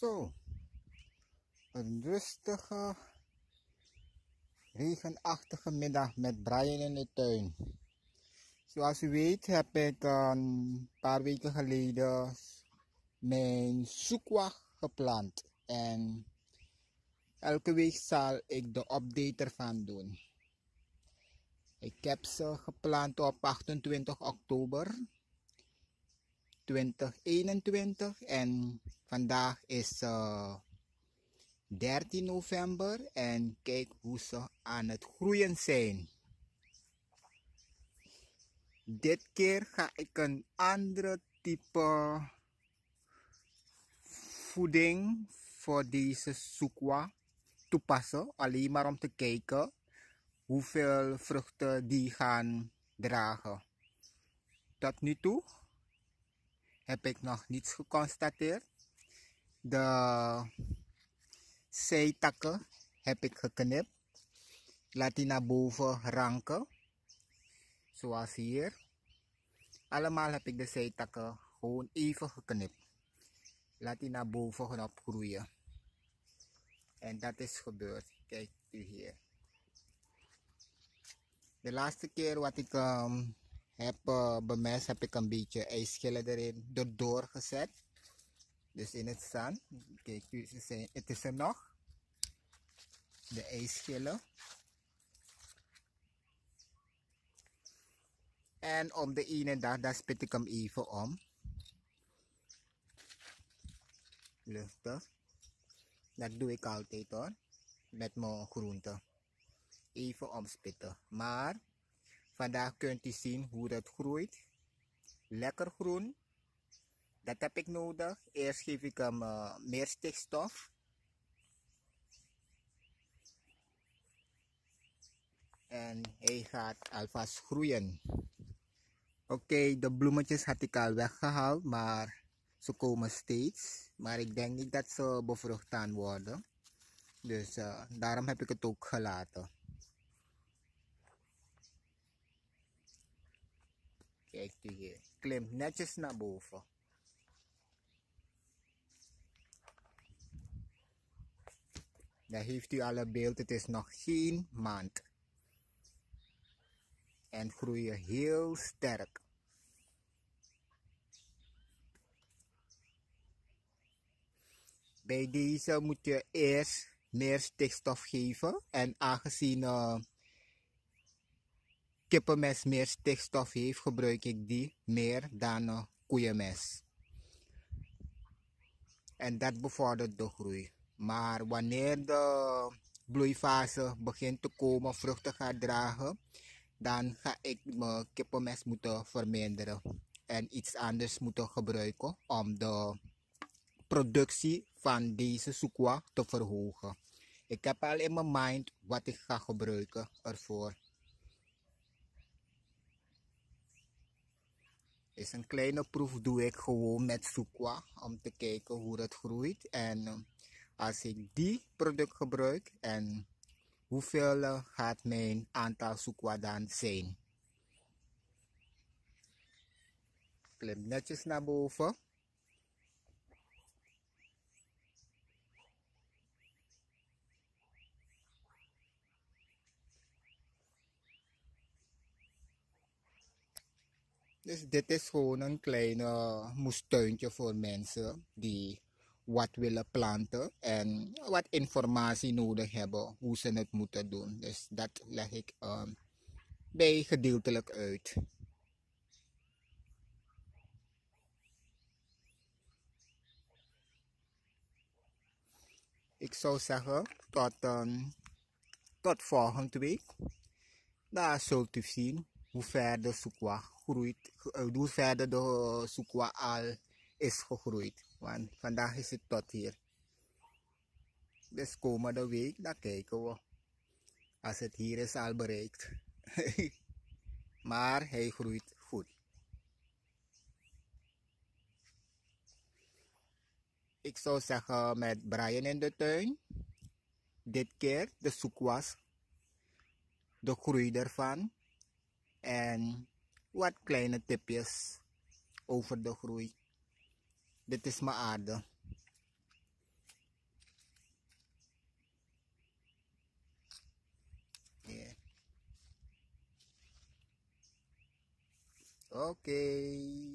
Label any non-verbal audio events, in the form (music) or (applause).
Zo. Een rustige, regenachtige middag met Brian in de tuin. Zoals u weet heb ik een paar weken geleden mijn zoekwa gepland. En elke week zal ik de update ervan doen. Ik heb ze gepland op 28 oktober 2021 en Vandaag is 13 eh, november en kijk hoe ze aan het groeien zijn. Dit keer ga ik een andere type voeding voor deze soekwa toepassen. Alleen maar om te kijken hoeveel vruchten die gaan dragen. Tot nu toe heb ik nog niets geconstateerd de zijtakken heb ik geknipt. Laat die naar boven ranken. Zoals hier. Allemaal heb ik de zijtakken gewoon even geknipt. Laat die naar boven opgroeien. En dat is gebeurd. Kijk u hier. De laatste keer wat ik ehm, heb eh, bemest, heb ik een beetje ijsschillen erin erdoor gezet. Dus in het zand, kijk, het is er nog. De ijsschillen. En om de ene dag, daar spit ik hem even om. Luchten. Dat doe ik altijd hoor. Met mijn groenten. Even omspitten. Maar vandaag kunt u zien hoe dat groeit. Lekker groen. Dat heb ik nodig. Eerst geef ik hem eh, meer stikstof. En hij gaat alvast groeien. Oké, de bloemetjes had ik al weggehaald, maar ze komen steeds. Maar ik denk niet dat ze bevrucht gaan worden. Dus eh, daarom heb ik het ook gelaten. Kijk hier, klimt netjes naar boven. Daar heeft u al een beeld. Het is nog geen maand. En groeien heel sterk. Bij deze moet je eerst meer stikstof geven. En aangezien uh, kippenmes meer stikstof heeft, gebruik ik die meer dan eh, koeienmes. En dat bevordert de groei. Maar wanneer de bloeifase begint te komen, vruchten gaat dragen, dan ga ik mijn kippenmest moeten verminderen en iets anders moeten gebruiken om de productie van deze soekwa te verhogen. Ik heb al in mijn mind wat ik ga gebruiken ervoor. Is een kleine proef doe ik gewoon met soekwa om te kijken hoe dat groeit en als ik die product gebruik en hoeveel gaat mijn aantal soekwa dan zijn. Klim netjes naar boven. Dus dit is gewoon een kleine moestuintje voor mensen die wat willen planten en wat informatie nodig hebben hoe ze het moeten doen. Dus dat leg ik uh, bij gedeeltelijk uit. Ik zou zeggen tot, ehm, tot volgende week. Daar zult u zien hoe ver de Soekwa groeit, eh, hoe verder de Soekwa al is gegroeid. Want vandaag is het tot hier. Dus komende week, dan kijken we. Als het hier is al bereikt. (laughs) maar hij groeit goed. Ik zou zeggen met Brian in de tuin. Dit keer de zoekwas. De groei ervan. En wat kleine tipjes over de groei. Betismaado. Yeah. Okay.